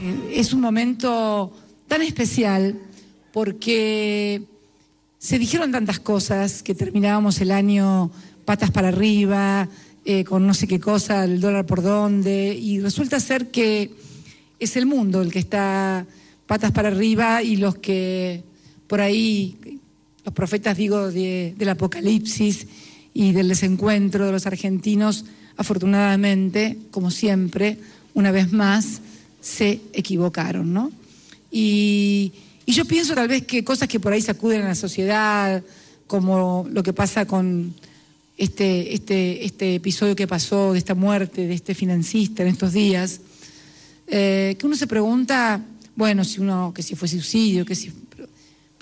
Eh, es un momento tan especial porque se dijeron tantas cosas que terminábamos el año patas para arriba, eh, con no sé qué cosa, el dólar por dónde, y resulta ser que es el mundo el que está patas para arriba y los que por ahí, los profetas digo, de, del apocalipsis y del desencuentro de los argentinos, afortunadamente, como siempre, una vez más, se equivocaron, ¿no? Y, yo pienso tal vez que cosas que por ahí sacuden a la sociedad, como lo que pasa con este, este, este episodio que pasó, de esta muerte de este financista en estos días, eh, que uno se pregunta, bueno, si uno, que si fue suicidio, que si. Pero,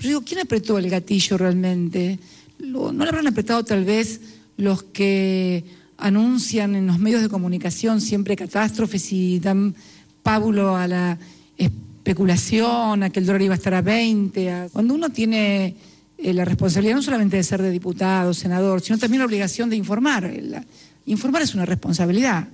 digo, ¿quién apretó el gatillo realmente? ¿No lo habrán apretado tal vez los que anuncian en los medios de comunicación siempre catástrofes y dan pábulo a la especulación, a que el dólar iba a estar a 20. Cuando uno tiene eh, la responsabilidad no solamente de ser de diputado, senador, sino también la obligación de informar. Informar es una responsabilidad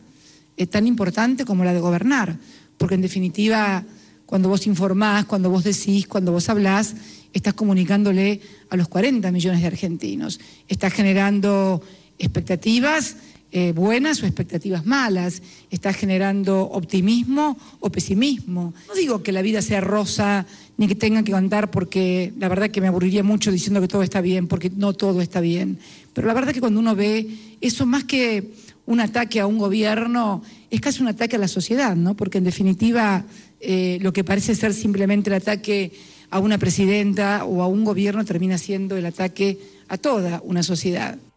es tan importante como la de gobernar, porque en definitiva, cuando vos informás, cuando vos decís, cuando vos hablás, estás comunicándole a los 40 millones de argentinos, estás generando expectativas eh, buenas o expectativas malas, está generando optimismo o pesimismo. No digo que la vida sea rosa ni que tenga que contar porque la verdad que me aburriría mucho diciendo que todo está bien, porque no todo está bien. Pero la verdad que cuando uno ve eso más que un ataque a un gobierno, es casi un ataque a la sociedad, ¿no? Porque en definitiva eh, lo que parece ser simplemente el ataque a una presidenta o a un gobierno termina siendo el ataque a toda una sociedad.